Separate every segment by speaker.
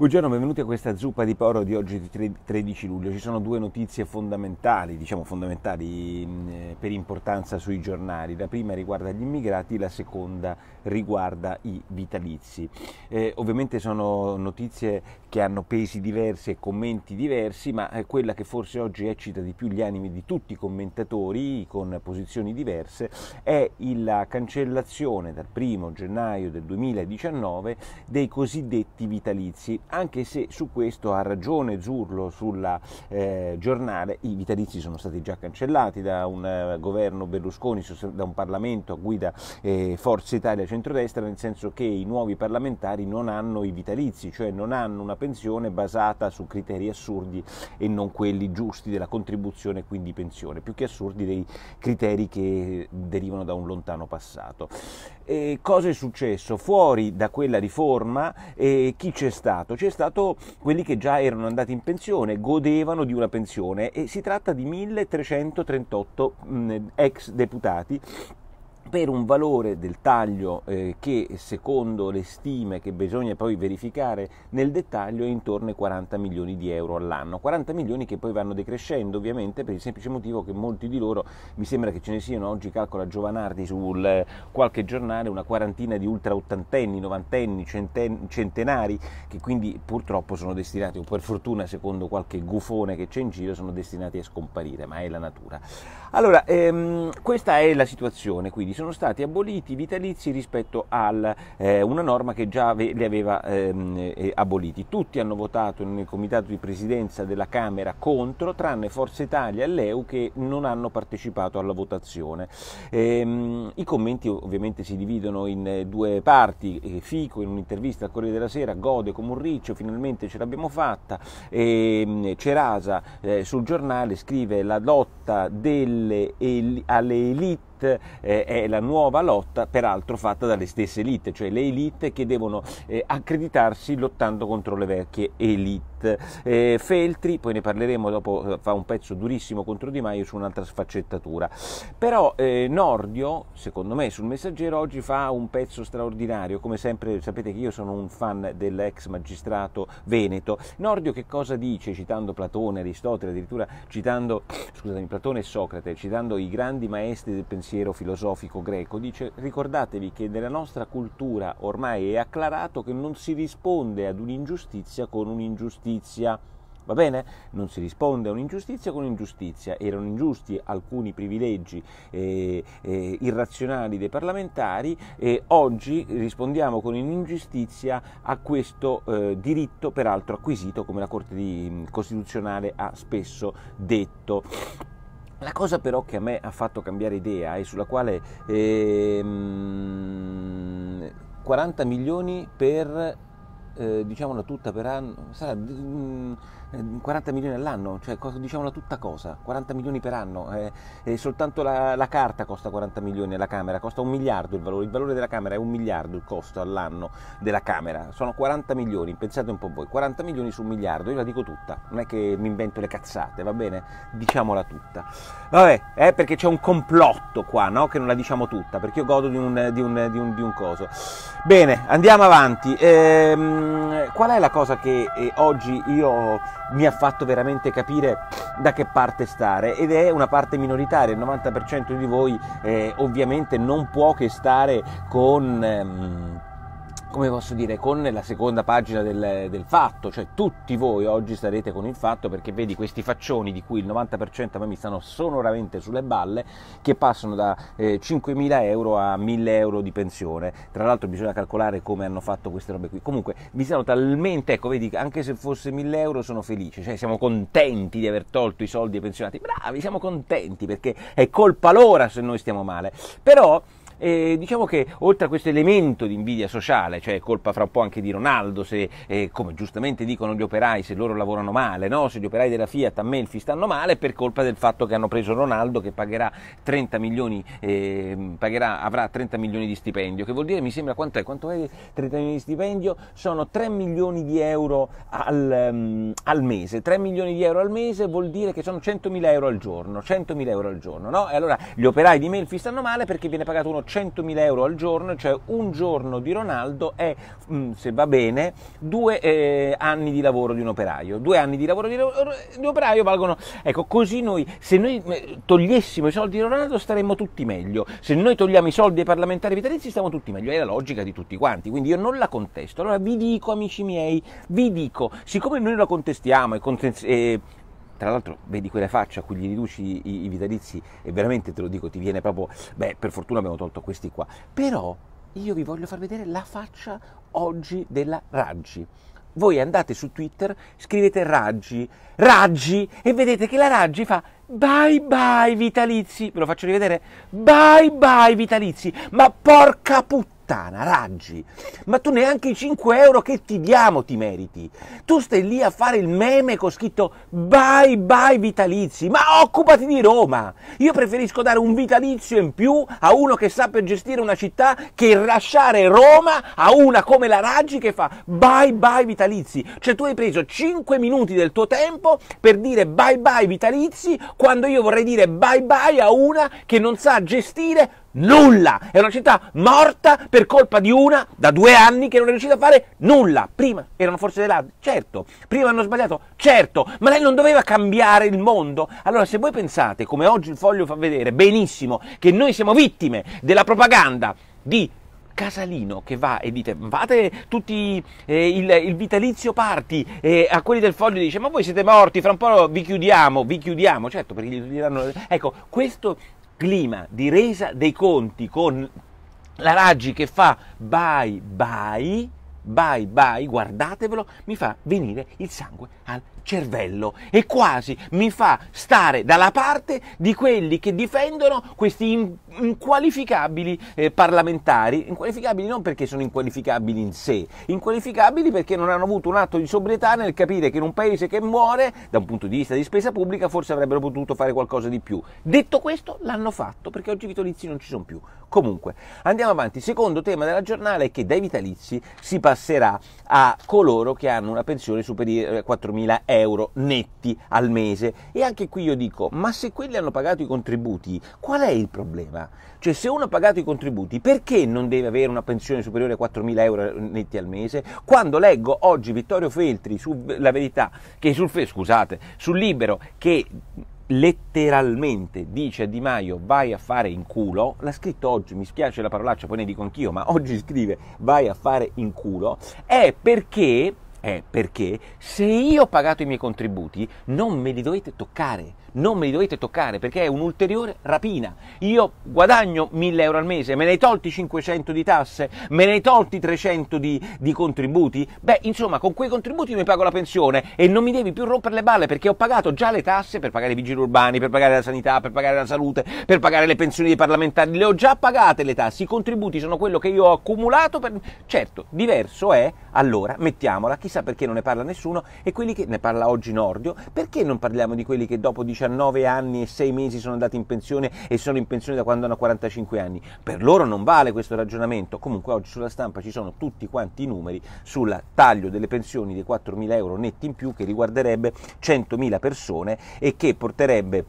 Speaker 1: Buongiorno, benvenuti a questa zuppa di poro di oggi 13 luglio. Ci sono due notizie fondamentali, diciamo fondamentali mm, eh, per importanza sui giornali. La prima riguarda gli immigrati, la seconda riguarda i vitalizi. Eh, ovviamente sono notizie che hanno pesi diversi e commenti diversi, ma eh, quella che forse oggi eccita di più gli animi di tutti i commentatori con posizioni diverse è la cancellazione dal 1 gennaio del 2019 dei cosiddetti vitalizi anche se su questo ha ragione Zurlo sulla eh, giornale, i vitalizi sono stati già cancellati da un eh, governo Berlusconi, da un Parlamento a guida eh, Forza Italia centrodestra, nel senso che i nuovi parlamentari non hanno i vitalizi, cioè non hanno una pensione basata su criteri assurdi e non quelli giusti della contribuzione e quindi pensione, più che assurdi dei criteri che derivano da un lontano passato eh, cosa è successo? Fuori da quella riforma eh, chi c'è stato? C'è stato quelli che già erano andati in pensione, godevano di una pensione e si tratta di 1338 mh, ex deputati per un valore del taglio eh, che secondo le stime che bisogna poi verificare nel dettaglio è intorno ai 40 milioni di euro all'anno, 40 milioni che poi vanno decrescendo ovviamente per il semplice motivo che molti di loro mi sembra che ce ne siano oggi calcola Giovanardi su eh, qualche giornale una quarantina di ultra ottantenni, novantenni, centen- centenari che quindi purtroppo sono destinati o per fortuna secondo qualche gufone che c'è in giro sono destinati a scomparire, ma è la natura. Allora, ehm, questa è la situazione, quindi sono stati aboliti i vitalizi rispetto a eh, una norma che già ave, li aveva ehm, eh, aboliti. Tutti hanno votato nel comitato di presidenza della Camera contro, tranne Forza Italia e l'EU che non hanno partecipato alla votazione. Ehm, I commenti ovviamente si dividono in eh, due parti. Eh, Fico in un'intervista al Corriere della Sera gode come un riccio, finalmente ce l'abbiamo fatta. Ehm, Cerasa eh, sul giornale scrive la lotta delle, el, alle elite elite eh, è la nuova lotta, peraltro fatta dalle stesse elite, cioè le elite che devono eh, accreditarsi lottando contro le vecchie elite. Eh, Feltri, poi ne parleremo dopo, eh, fa un pezzo durissimo contro Di Maio su un'altra sfaccettatura. Però eh, Nordio, secondo me, sul messaggero oggi fa un pezzo straordinario, come sempre sapete che io sono un fan dell'ex magistrato Veneto. Nordio che cosa dice, citando Platone, Aristotele, addirittura citando, scusatemi, Platone e Socrate, citando i grandi maestri del pensiero? pensiero filosofico greco, dice ricordatevi che nella nostra cultura ormai è acclarato che non si risponde ad un'ingiustizia con un'ingiustizia. Va bene? Non si risponde a un'ingiustizia con un'ingiustizia. Erano ingiusti alcuni privilegi eh, eh, irrazionali dei parlamentari e oggi rispondiamo con un'ingiustizia a questo eh, diritto, peraltro acquisito, come la Corte di, Costituzionale ha spesso detto. La cosa però che a me ha fatto cambiare idea e sulla quale ehm, 40 milioni per eh, diciamola tutta per anno, sarà 40 mm, eh, milioni all'anno, cioè diciamola tutta cosa, 40 milioni per anno, eh, eh, soltanto la, la, carta costa 40 milioni alla Camera, costa un miliardo il valore, il valore della Camera è un miliardo il costo all'anno della Camera, sono 40 milioni, pensate un po' voi, 40 milioni su un miliardo, io la dico tutta, non è che mi invento le cazzate, va bene? Diciamola tutta. Vabbè, è eh, perché c'è un complotto qua, no? Che non la diciamo tutta, perché io godo di un, di un, di un, di un coso. Bene, andiamo avanti. Ehm, Ehm, qual è la cosa che eh, oggi io mi ha fatto veramente capire da che parte stare? Ed è una parte minoritaria, il 90% di voi eh, ovviamente non può che stare con... Ehm, come posso dire, con la seconda pagina del, del, fatto, cioè tutti voi oggi starete con il fatto perché vedi questi faccioni di cui il 90% a me mi stanno sonoramente sulle balle che passano da eh, 5.000 euro a 1.000 euro di pensione, tra l'altro bisogna calcolare come hanno fatto queste robe qui, comunque mi stanno talmente, ecco vedi, anche se fosse 1.000 euro sono felice, cioè siamo contenti di aver tolto i soldi ai pensionati, bravi, siamo contenti perché è colpa loro se noi stiamo male, però e diciamo che oltre a questo elemento di invidia sociale, cioè colpa fra un po' anche di Ronaldo, se, eh, come giustamente dicono gli operai, se loro lavorano male, no? se gli operai della Fiat a Melfi stanno male, per colpa del fatto che hanno preso Ronaldo che pagherà 30 milioni, eh, pagherà, avrà 30 milioni di stipendio, che vuol dire, mi sembra, quanto è? Quanto è 30 milioni di stipendio? Sono 3 milioni di euro al, um, al mese, 3 milioni di euro al mese vuol dire che sono 100.000 euro al giorno, 100.000 euro al giorno, no? E allora gli operai di Melfi stanno male perché viene pagato uno 100.000 euro al giorno, cioè un giorno di Ronaldo è, mm, se va bene, due eh, anni di lavoro di un operaio. Due anni di lavoro di, di, un operaio valgono... Ecco, così noi, se noi eh, togliessimo i soldi di Ronaldo staremmo tutti meglio. Se noi togliamo i soldi ai parlamentari vitalizi stiamo tutti meglio. È la logica di tutti quanti, quindi io non la contesto. Allora vi dico, amici miei, vi dico, siccome noi la contestiamo e, contest- e tra l'altro vedi quella faccia a cui gli riduci i, i, vitalizi e veramente te lo dico, ti viene proprio, beh per fortuna abbiamo tolto questi qua, però io vi voglio far vedere la faccia oggi della Raggi. Voi andate su Twitter, scrivete Raggi, Raggi e vedete che la Raggi fa bye bye vitalizi, ve lo faccio rivedere, bye bye vitalizi, ma porca puttana! puttana, raggi, ma tu neanche i 5 euro che ti diamo ti meriti. Tu stai lì a fare il meme con scritto bye bye vitalizi, ma occupati di Roma. Io preferisco dare un vitalizio in più a uno che sa per gestire una città che lasciare Roma a una come la Raggi che fa bye bye vitalizi. Cioè tu hai preso 5 minuti del tuo tempo per dire bye bye vitalizi quando io vorrei dire bye bye a una che non sa gestire nulla. È una città morta per colpa di una da due anni che non è riuscita a fare nulla. Prima erano forse là, certo. Prima hanno sbagliato, certo. Ma lei non doveva cambiare il mondo. Allora, se voi pensate, come oggi il foglio fa vedere benissimo, che noi siamo vittime della propaganda di Casalino che va e dite fate tutti eh, il, il, vitalizio parti eh, a quelli del foglio dice ma voi siete morti fra un po' vi chiudiamo vi chiudiamo certo perché gli diranno ecco questo clima di resa dei conti con la Raggi che fa bye bye, bye bye, guardatevelo, mi fa venire il sangue al cervello e quasi mi fa stare dalla parte di quelli che difendono questi inqualificabili eh, parlamentari, inqualificabili non perché sono inqualificabili in sé, inqualificabili perché non hanno avuto un atto di sobrietà nel capire che in un paese che muore, da un punto di vista di spesa pubblica, forse avrebbero potuto fare qualcosa di più. Detto questo, l'hanno fatto perché oggi i vitalizi non ci sono più. Comunque, andiamo avanti. Secondo tema della giornata è che dai vitalizi si passerà a coloro che hanno una pensione superiore a 4.000 euro netti al mese. E anche qui io dico, ma se quelli hanno pagato i contributi, qual è il problema? Cioè, se uno ha pagato i contributi, perché non deve avere una pensione superiore a 4.000 euro netti al mese? Quando leggo oggi Vittorio Feltri sulla Verità, che sul, scusate, sul Libero, che letteralmente dice a Di Maio vai a fare in culo, l'ha scritto oggi, mi spiace la parolaccia, poi ne dico anch'io, ma oggi scrive vai a fare in culo, è perché, è perché se io ho pagato i miei contributi non me li dovete toccare, non me li dovete toccare perché è un'ulteriore rapina. Io guadagno 1000 euro al mese, me ne hai tolti 500 di tasse, me ne hai tolti 300 di, di contributi? Beh, insomma, con quei contributi mi pago la pensione e non mi devi più rompere le balle perché ho pagato già le tasse per pagare i vigili urbani, per pagare la sanità, per pagare la salute, per pagare le pensioni dei parlamentari, le ho già pagate le tasse, i contributi sono quello che io ho accumulato per... Certo, diverso è, allora, mettiamola, chissà perché non ne parla nessuno e quelli che ne parla oggi Nordio, perché non parliamo di quelli che dopo dice 19 anni e 6 mesi sono andati in pensione e sono in pensione da quando hanno 45 anni. Per loro non vale questo ragionamento. Comunque oggi sulla stampa ci sono tutti quanti i numeri sul taglio delle pensioni dei 4.000 euro netti in più che riguarderebbe 100.000 persone e che porterebbe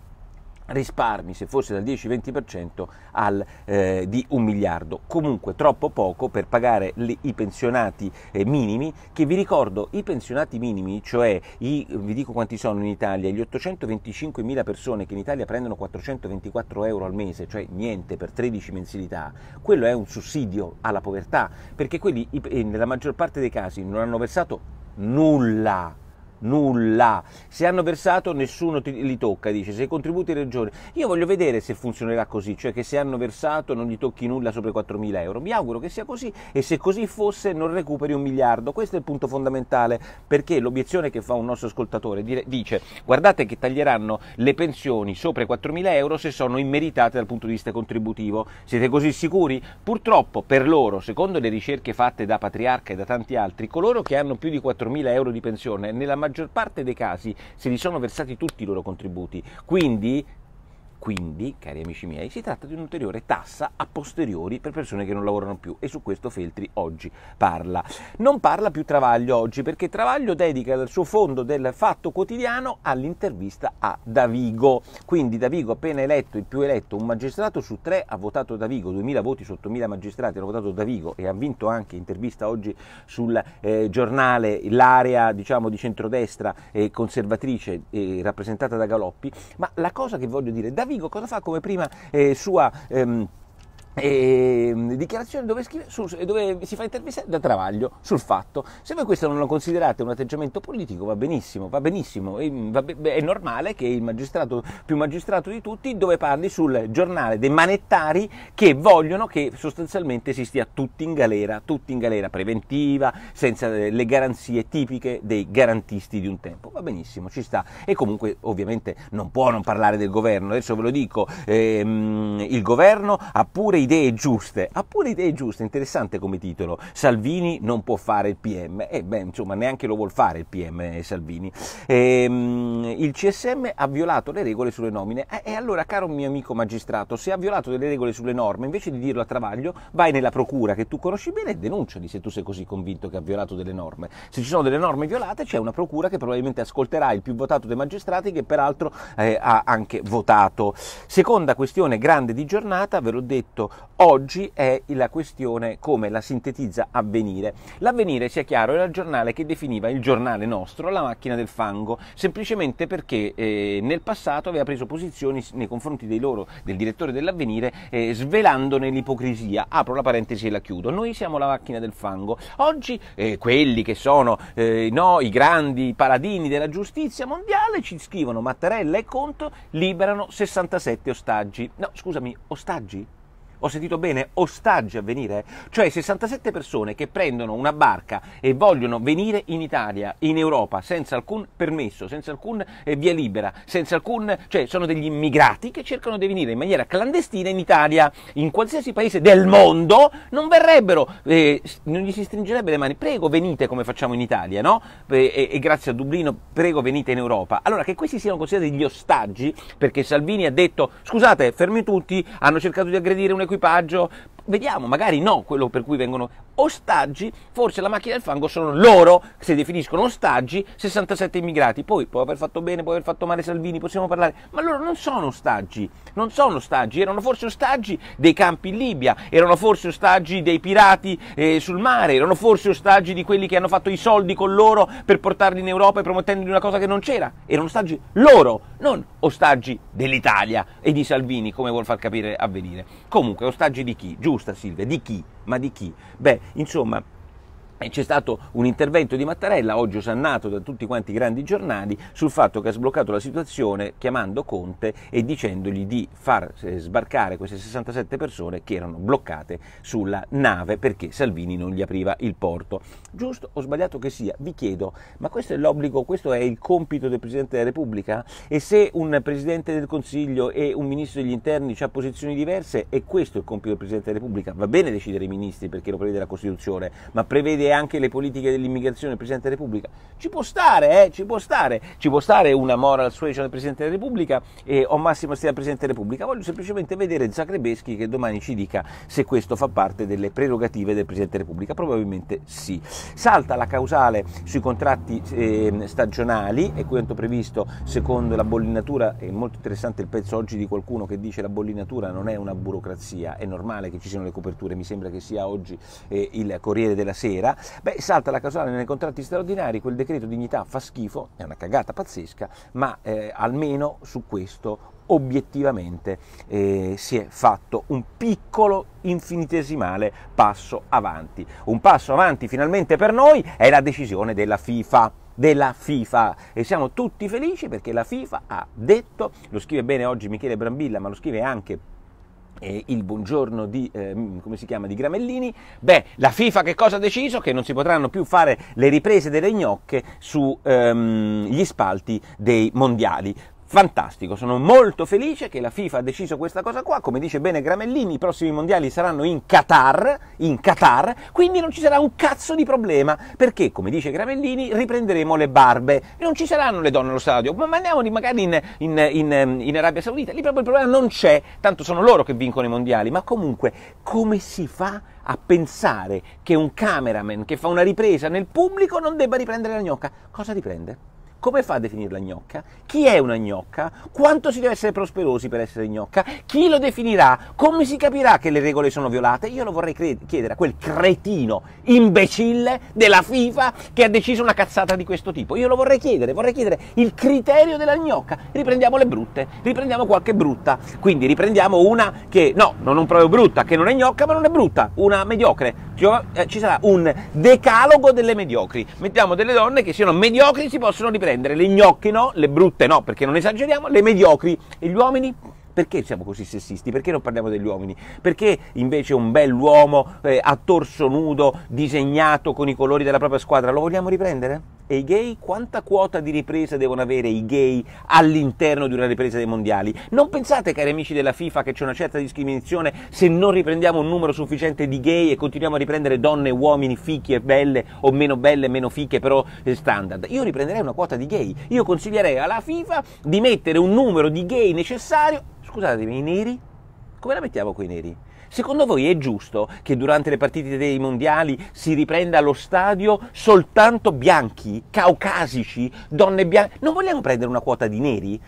Speaker 1: risparmi se fosse dal 10-20% al, eh, di un miliardo, comunque troppo poco per pagare le, i pensionati eh, minimi che vi ricordo i pensionati minimi, cioè i, vi dico quanti sono in Italia, gli 825 mila persone che in Italia prendono 424 euro al mese, cioè niente per 13 mensilità, quello è un sussidio alla povertà perché quelli nella maggior parte dei casi non hanno versato nulla nulla. Se hanno versato nessuno ti, li tocca, dice, se i contributi regioni. Io voglio vedere se funzionerà così, cioè che se hanno versato non gli tocchi nulla sopra i 4.000 euro. Mi auguro che sia così e se così fosse non recuperi un miliardo. Questo è il punto fondamentale perché l'obiezione che fa un nostro ascoltatore dire, dice guardate che taglieranno le pensioni sopra i 4.000 euro se sono immeritate dal punto di vista contributivo. Siete così sicuri? Purtroppo per loro, secondo le ricerche fatte da Patriarca e da tanti altri, coloro che hanno più di 4.000 euro di pensione nella maggior maggior parte dei casi se li sono versati tutti i loro contributi. Quindi quindi, cari amici miei, si tratta di un'ulteriore tassa a posteriori per persone che non lavorano più e su questo Feltri oggi parla. Non parla più Travaglio oggi perché Travaglio dedica il suo fondo del Fatto Quotidiano all'intervista a Davigo. Quindi Davigo appena eletto, il più eletto, un magistrato su tre ha votato Davigo, 2000 voti su 8000 magistrati hanno votato Davigo e ha vinto anche intervista oggi sul eh, giornale l'area diciamo, di centrodestra eh, conservatrice eh, rappresentata da Galoppi. Ma la cosa che voglio dire, Davigo Davigo cosa fa come prima eh, sua... Ehm, e, ehm, dichiarazione dove, scrive, su, eh, dove, si fa intervista da Travaglio sul fatto se voi questo non lo considerate un atteggiamento politico va benissimo va benissimo è, ehm, va be- è normale che il magistrato più magistrato di tutti dove parli sul giornale dei manettari che vogliono che sostanzialmente si stia tutti in galera tutti in galera preventiva senza eh, le garanzie tipiche dei garantisti di un tempo va benissimo ci sta e comunque ovviamente non può non parlare del governo adesso ve lo dico ehm, il governo ha pure i idee giuste, ha pure idee giuste, interessante come titolo, Salvini non può fare il PM, e eh, beh insomma neanche lo vuol fare il PM eh, Salvini, e, ehm, il CSM ha violato le regole sulle nomine, e, eh, e allora caro mio amico magistrato, se ha violato delle regole sulle norme, invece di dirlo a Travaglio, vai nella procura che tu conosci bene e denunciali se tu sei così convinto che ha violato delle norme, se ci sono delle norme violate c'è una procura che probabilmente ascolterà il più votato dei magistrati che peraltro eh, ha anche votato. Seconda questione grande di giornata, ve l'ho detto, oggi è la questione come la sintetizza Avvenire. L'Avvenire, sia chiaro, era il giornale che definiva il giornale nostro la macchina del fango, semplicemente perché eh, nel passato aveva preso posizioni nei confronti dei loro, del direttore dell'Avvenire, eh, svelandone l'ipocrisia. Apro la parentesi e la chiudo. Noi siamo la macchina del fango. Oggi eh, quelli che sono eh, no, i grandi paladini della giustizia mondiale ci scrivono Mattarella e Conto liberano 67 ostaggi. No, scusami, ostaggi? ho sentito bene, ostaggi a venire, cioè 67 persone che prendono una barca e vogliono venire in Italia, in Europa, senza alcun permesso, senza alcun eh, via libera, senza alcun, cioè sono degli immigrati che cercano di venire in maniera clandestina in Italia, in qualsiasi paese del mondo, non verrebbero, eh, non gli si stringerebbe le mani, prego venite come facciamo in Italia, no? E, e grazie a Dublino, prego venite in Europa. Allora che questi siano considerati degli ostaggi, perché Salvini ha detto, scusate, fermi tutti, hanno cercato di aggredire un'economia, equipaggio vediamo, magari no, quello per cui vengono ostaggi, forse la macchina del fango sono loro che si definiscono ostaggi, 67 immigrati, poi può aver fatto bene, può aver fatto male Salvini, possiamo parlare, ma loro non sono ostaggi, non sono ostaggi, erano forse ostaggi dei campi in Libia, erano forse ostaggi dei pirati eh, sul mare, erano forse ostaggi di quelli che hanno fatto i soldi con loro per portarli in Europa e promettendogli una cosa che non c'era, erano ostaggi loro, non ostaggi dell'Italia e di Salvini, come vuol far capire avvenire. Comunque, ostaggi di chi? Giù giusta Silvia, di chi? Ma di chi? Beh, insomma, c'è stato un intervento di Mattarella, oggi osannato da tutti quanti i grandi giornali, sul fatto che ha sbloccato la situazione chiamando Conte e dicendogli di far eh, sbarcare queste 67 persone che erano bloccate sulla nave perché Salvini non gli apriva il porto. Giusto o sbagliato che sia, vi chiedo, ma questo è l'obbligo, questo è il compito del Presidente della Repubblica? E se un Presidente del Consiglio e un Ministro degli Interni ha posizioni diverse, è questo il compito del Presidente della Repubblica? Va bene decidere i ministri perché lo prevede la Costituzione, ma prevede anche le politiche dell'immigrazione del Presidente della Repubblica. Ci può stare, eh? ci può stare, ci può stare una moral suasion del diciamo, Presidente della Repubblica e ho massima stima del Presidente della Repubblica, voglio semplicemente vedere Zagrebeschi che domani ci dica se questo fa parte delle prerogative del Presidente della Repubblica, probabilmente sì. Salta la causale sui contratti eh, stagionali e quanto previsto secondo la bollinatura, è molto interessante il pezzo oggi di qualcuno che dice la bollinatura non è una burocrazia, è normale che ci siano le coperture, mi sembra che sia oggi eh, il Corriere della Sera, Beh, salta la casuale nei contratti straordinari, quel decreto dignità fa schifo, è una cagata pazzesca, ma eh, almeno su questo obiettivamente eh, si è fatto un piccolo infinitesimale passo avanti. Un passo avanti finalmente per noi è la decisione della FIFA della FIFA e siamo tutti felici perché la FIFA ha detto, lo scrive bene oggi Michele Brambilla, ma lo scrive anche eh, il buongiorno di, eh, chiama, di, Gramellini, beh, la FIFA che cosa ha deciso? Che non si potranno più fare le riprese delle gnocche sugli ehm, spalti dei mondiali fantastico, sono molto felice che la FIFA ha deciso questa cosa qua, come dice bene Gramellini, i prossimi mondiali saranno in Qatar, in Qatar, quindi non ci sarà un cazzo di problema, perché come dice Gramellini riprenderemo le barbe, non ci saranno le donne allo stadio, ma mandiamoli magari in, in, in, in Arabia Saudita, lì proprio il problema non c'è, tanto sono loro che vincono i mondiali, ma comunque come si fa a pensare che un cameraman che fa una ripresa nel pubblico non debba riprendere la gnocca? Cosa riprende? come fa a definire la gnocca? Chi è una gnocca? Quanto si deve essere prosperosi per essere gnocca? Chi lo definirà? Come si capirà che le regole sono violate? Io lo vorrei cre- chiedere a quel cretino imbecille della FIFA che ha deciso una cazzata di questo tipo. Io lo vorrei chiedere, vorrei chiedere il criterio della gnocca. Riprendiamo le brutte, riprendiamo qualche brutta. Quindi riprendiamo una che, no, non un proprio brutta, che non è gnocca ma non è brutta, una mediocre. Cioè, eh, ci sarà un decalogo delle mediocri. Mettiamo delle donne che siano mediocri e si possono riprendere prendere le gnocche no, le brutte no, perché non esageriamo, le mediocri e gli uomini perché siamo così sessisti? Perché non parliamo degli uomini? Perché invece un bell'uomo eh, a torso nudo, disegnato con i colori della propria squadra, lo vogliamo riprendere? E i gay quanta quota di ripresa devono avere i gay all'interno di una ripresa dei mondiali? Non pensate, cari amici della FIFA, che c'è una certa discriminazione se non riprendiamo un numero sufficiente di gay e continuiamo a riprendere donne e uomini fichi e belle o meno belle e meno fiche, però eh, standard. Io riprenderei una quota di gay. Io consiglierei alla FIFA di mettere un numero di gay necessario scusatemi, i neri? Come la mettiamo con i neri? Secondo voi è giusto che durante le partite dei mondiali si riprenda allo stadio soltanto bianchi, caucasici, donne bianche? Non vogliamo prendere una quota di neri?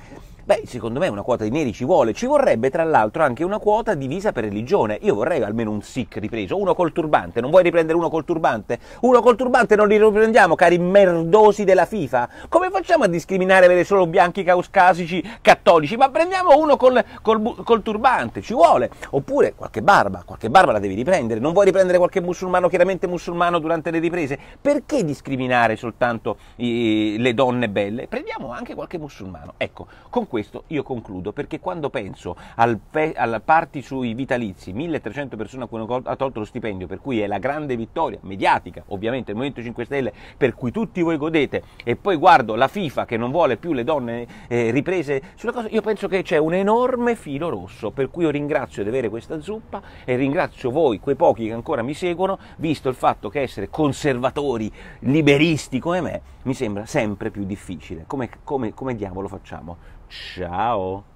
Speaker 1: Beh, secondo me una quota di neri ci vuole, ci vorrebbe tra l'altro anche una quota divisa per religione. Io vorrei almeno un sikh ripreso, uno col turbante, non vuoi riprendere uno col turbante? Uno col turbante non li riprendiamo, cari merdosi della FIFA. Come facciamo a discriminare avere solo bianchi caucasici cattolici? Ma prendiamo uno col, col, col turbante, ci vuole. Oppure qualche barba, qualche barba la devi riprendere, non vuoi riprendere qualche musulmano chiaramente musulmano durante le riprese? Perché discriminare soltanto eh, le donne belle? Prendiamo anche qualche musulmano. Ecco, con questo io concludo perché quando penso al, al party sui vitalizi, 1300 persone a cui ha tolto lo stipendio, per cui è la grande vittoria mediatica, ovviamente il Movimento 5 Stelle, per cui tutti voi godete, e poi guardo la FIFA che non vuole più le donne eh, riprese sulla cosa, io penso che c'è un enorme filo rosso, per cui io ringrazio di avere questa zuppa e ringrazio voi, quei pochi che ancora mi seguono, visto il fatto che essere conservatori, liberisti come me, mi sembra sempre più difficile. Come, come, come diavolo facciamo? ciao